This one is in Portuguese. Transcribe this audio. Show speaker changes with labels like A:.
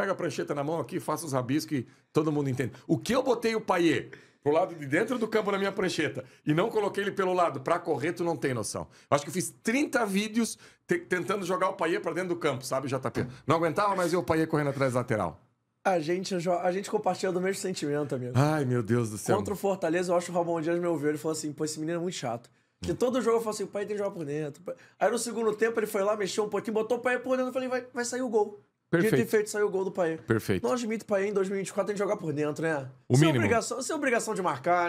A: pega a prancheta na mão aqui, faça os rabiscos e todo mundo entende. O que eu botei o Paier pro lado de dentro do campo na minha prancheta e não coloquei ele pelo lado para correr, tu não tem noção. Acho que eu fiz 30 vídeos te tentando jogar o Paier para dentro do campo, sabe, JP? Não aguentava mais ver o Paier correndo atrás da lateral.
B: A gente, a gente compartilha do mesmo sentimento, amigo. Ai, meu Deus do céu. Contra o Fortaleza, eu acho que o Ramon Dias me ouviu. Ele falou assim: pô, esse menino é muito chato. Que todo jogo eu falo assim, o pai tem que jogar por dentro. Aí no segundo tempo ele foi lá, mexeu um pouquinho, botou o pai por dentro, eu falei, vai, vai sair o gol. Perfeito. Dito e feito,
C: saiu o gol do Paê. Perfeito. Não admito o Paê em 2024 tem que jogar por dentro, né? O sem mínimo. Obrigação, sem obrigação de marcar,